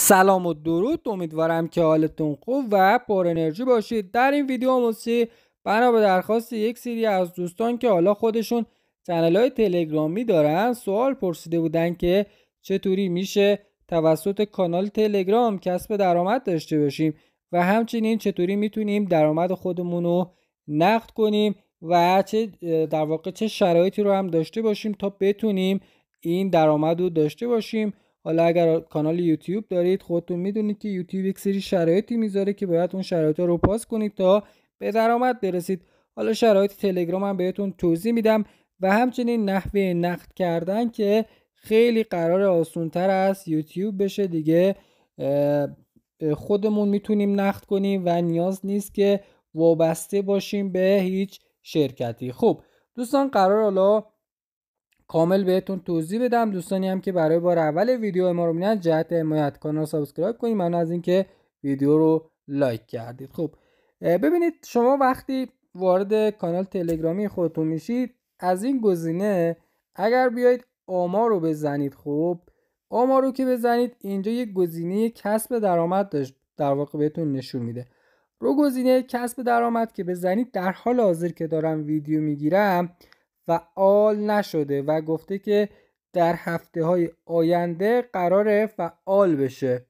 سلام و درود امیدوارم که حالتون خوب و پر انرژی باشید در این ویدیو آموزشی بنا به درخواست یک سری از دوستان که حالا خودشون چنل های تلگرامی دارن سوال پرسیده بودن که چطوری میشه توسط کانال تلگرام کسب درآمد داشته باشیم و همچنین چطوری میتونیم درآمد خودمون رو نقد کنیم و چه در واقع چه شرایطی رو هم داشته باشیم تا بتونیم این درآمد رو داشته باشیم حالا اگر کانال یوتیوب دارید خودتون میدونید که یوتیوب یک سری شرایطی میذاره که باید اون شرایط رو پاس کنید تا به درآمد برسید حالا شرایط تلگرام هم بهتون توضیح میدم و همچنین نحوه نقد کردن که خیلی قرار آسونتر از یوتیوب بشه دیگه خودمون میتونیم نقد کنیم و نیاز نیست که وابسته باشیم به هیچ شرکتی خوب دوستان قرار حالا کامل بهتون توضیح بدم دوستانی هم که برای بار اول ویدیو ما رو میبینن جهت حمایت کانال سابسکرایب کنید من از اینکه ویدیو رو لایک کردید خب ببینید شما وقتی وارد کانال تلگرامی خودتون میشید از این گزینه اگر بیایید آمار رو بزنید خب آمار رو که بزنید اینجا یک گزینه کسب درآمد داشت در واقع بهتون نشون میده رو گزینه کسب درآمد که بزنید در حال حاضر که دارم ویدیو میگیرم فعال نشده و گفته که در هفته های آینده قرار فعال بشه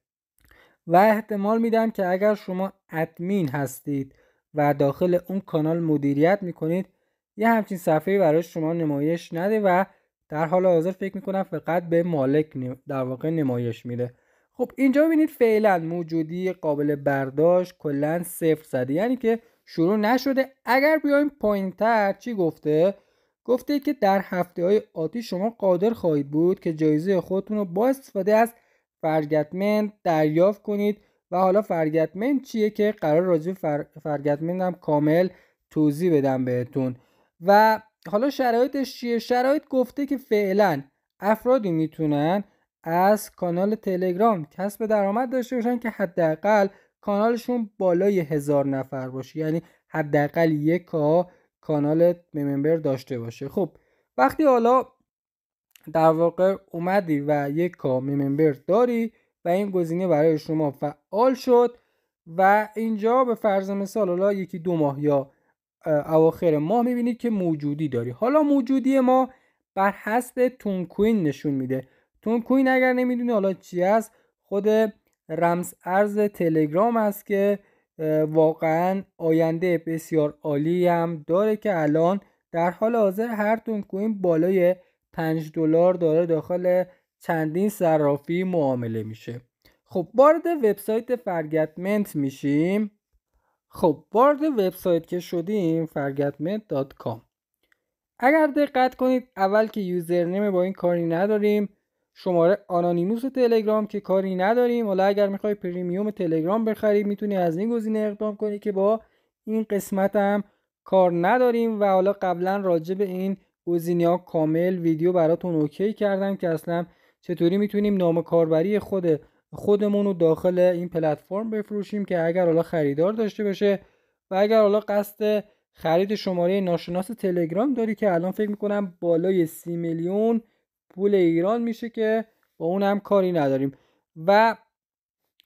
و احتمال میدم که اگر شما ادمین هستید و داخل اون کانال مدیریت میکنید یه همچین صفحه برای شما نمایش نده و در حال حاضر فکر میکنم فقط به مالک در واقع نمایش میده خب اینجا ببینید فعلا موجودی قابل برداشت کلا صفر زده یعنی که شروع نشده اگر بیایم پایین چی گفته گفته که در هفته های آتی شما قادر خواهید بود که جایزه خودتون رو با استفاده از فرگتمند دریافت کنید و حالا فرگتمند چیه که قرار راجع فر... فرگتمند هم کامل توضیح بدم بهتون و حالا شرایطش چیه؟ شرایط گفته که فعلا افرادی میتونن از کانال تلگرام کسب درآمد داشته باشن که حداقل کانالشون بالای هزار نفر باشه یعنی حداقل یک کا کانال ممبر داشته باشه خب وقتی حالا در واقع اومدی و یک کا ممبر داری و این گزینه برای شما فعال شد و اینجا به فرض مثال حالا یکی دو ماه یا اواخر ماه میبینید که موجودی داری حالا موجودی ما بر حسب تونکوین کوین نشون میده تونکوین کوین اگر نمیدونی حالا چی است خود رمز ارز تلگرام است که واقعا آینده بسیار عالی هم داره که الان در حال حاضر هر تون کوین بالای 5 دلار داره داخل چندین صرافی معامله میشه خب وارد وبسایت فرگتمنت میشیم خب وارد وبسایت که شدیم فرگتمنت.com اگر دقت کنید اول که یوزرنیم با این کاری نداریم شماره آنانیموس تلگرام که کاری نداریم حالا اگر میخوای پریمیوم تلگرام بخری میتونی از این گزینه اقدام کنی که با این قسمت هم کار نداریم و حالا قبلا راجع به این گزینه ها کامل ویدیو براتون اوکی کردم که اصلا چطوری میتونیم نام کاربری خود خودمون رو داخل این پلتفرم بفروشیم که اگر حالا خریدار داشته باشه و اگر حالا قصد خرید شماره ناشناس تلگرام داری که الان فکر میکنم بالای سی میلیون پول ایران میشه که با اون هم کاری نداریم و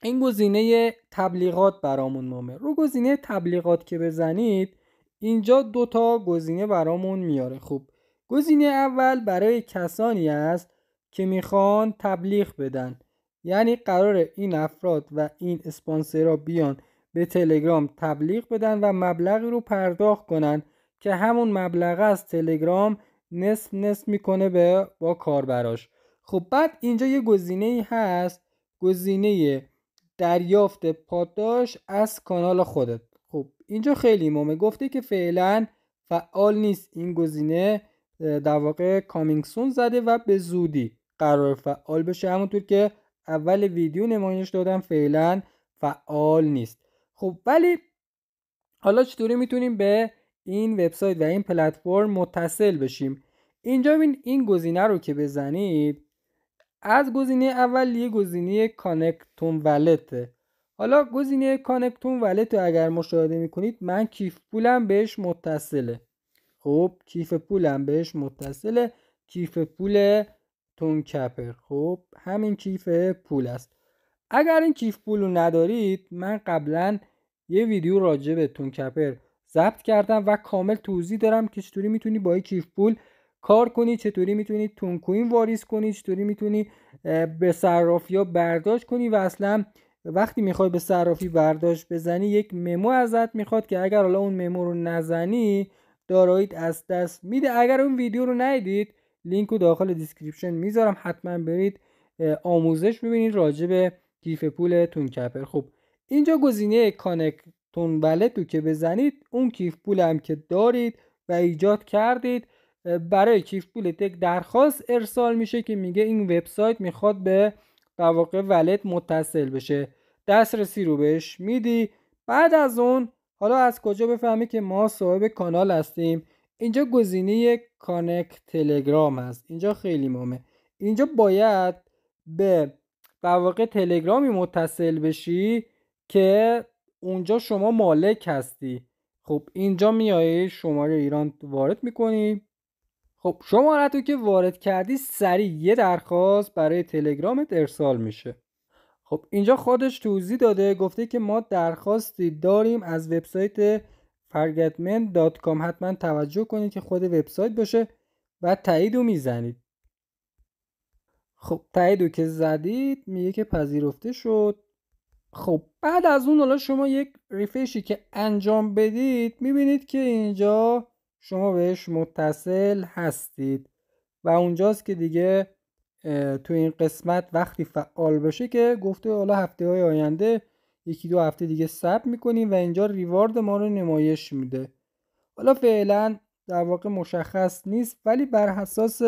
این گزینه تبلیغات برامون مهمه رو گزینه تبلیغات که بزنید اینجا دو تا گزینه برامون میاره خوب گزینه اول برای کسانی است که میخوان تبلیغ بدن یعنی قرار این افراد و این اسپانسرها بیان به تلگرام تبلیغ بدن و مبلغی رو پرداخت کنن که همون مبلغ از تلگرام نصف نصف میکنه به با کاربراش خب بعد اینجا یه گزینه ای هست گزینه دریافت پاداش از کانال خودت خب اینجا خیلی مهمه گفته که فعلا فعال نیست این گزینه در واقع کامینگسون زده و به زودی قرار فعال بشه همونطور که اول ویدیو نمایش دادم فعلا فعال نیست خب ولی حالا چطوری میتونیم به این وبسایت و این پلتفرم متصل بشیم اینجا بین این گزینه رو که بزنید از گزینه اول یه گزینه کانکتون ولت حالا گزینه کانکتون ولت رو اگر مشاهده میکنید من کیف پولم بهش متصله خب کیف پولم بهش متصله کیف پول تون کپر خب همین کیف پول است اگر این کیف پول رو ندارید من قبلا یه ویدیو راجع به تون کپر ضبط کردم و کامل توضیح دارم که چطوری میتونی با این کیف پول کار کنی چطوری میتونی تون کوین واریز کنی چطوری میتونی به صرافی ها برداشت کنی و اصلا وقتی میخوای به صرافی برداشت بزنی یک ممو ازت میخواد که اگر حالا اون ممو رو نزنی دارایید از دست میده اگر اون ویدیو رو ندیدید لینک رو داخل دیسکریپشن میذارم حتما برید آموزش ببینید راجع به کیف پول تون کپر خب اینجا گزینه کانکت تون رو که بزنید اون کیف پول هم که دارید و ایجاد کردید برای کیف پول تک درخواست ارسال میشه که میگه این وبسایت میخواد به در واقع متصل بشه دسترسی رو بهش میدی بعد از اون حالا از کجا بفهمی که ما صاحب کانال هستیم اینجا گزینه کانکت تلگرام هست اینجا خیلی مهمه اینجا باید به در واقع تلگرامی متصل بشی که اونجا شما مالک هستی خب اینجا میای شماره ایران وارد میکنی خب شماره تو که وارد کردی سریع یه درخواست برای تلگرامت ارسال میشه خب اینجا خودش توضیح داده گفته که ما درخواستی داریم از وبسایت forgetmen.com حتما توجه کنید که خود وبسایت باشه و تاییدو میزنید خب تاییدو که زدید میگه که پذیرفته شد خب بعد از اون حالا شما یک ریفشی که انجام بدید میبینید که اینجا شما بهش متصل هستید و اونجاست که دیگه تو این قسمت وقتی فعال بشه که گفته حالا هفته های آینده یکی دو هفته دیگه سب میکنیم و اینجا ریوارد ما رو نمایش میده حالا فعلا در واقع مشخص نیست ولی بر حساس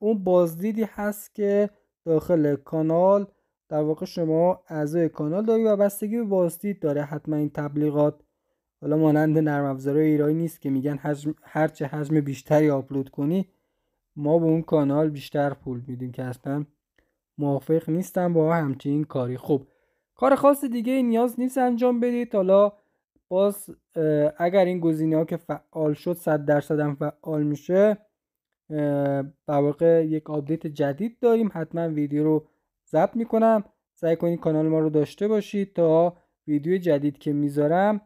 اون بازدیدی هست که داخل کانال در واقع شما اعضای کانال داری و بستگی به بازدید داره حتما این تبلیغات حالا مانند نرم افزارهای ایرانی نیست که میگن حجم هرچه حجم بیشتری آپلود کنی ما به اون کانال بیشتر پول میدیم که اصلا موافق نیستم با همچین کاری خوب کار خاص دیگه نیاز نیست انجام بدید حالا باز اگر این گزینه ها که فعال شد 100 درصد هم فعال میشه در واقع یک آپدیت جدید داریم حتما ویدیو رو ضبط میکنم سعی کنید کانال ما رو داشته باشید تا ویدیو جدید که میذارم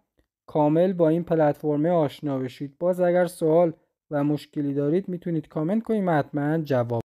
کامل با این پلتفرم آشنا بشید باز اگر سوال و مشکلی دارید میتونید کامنت کنید حتما جواب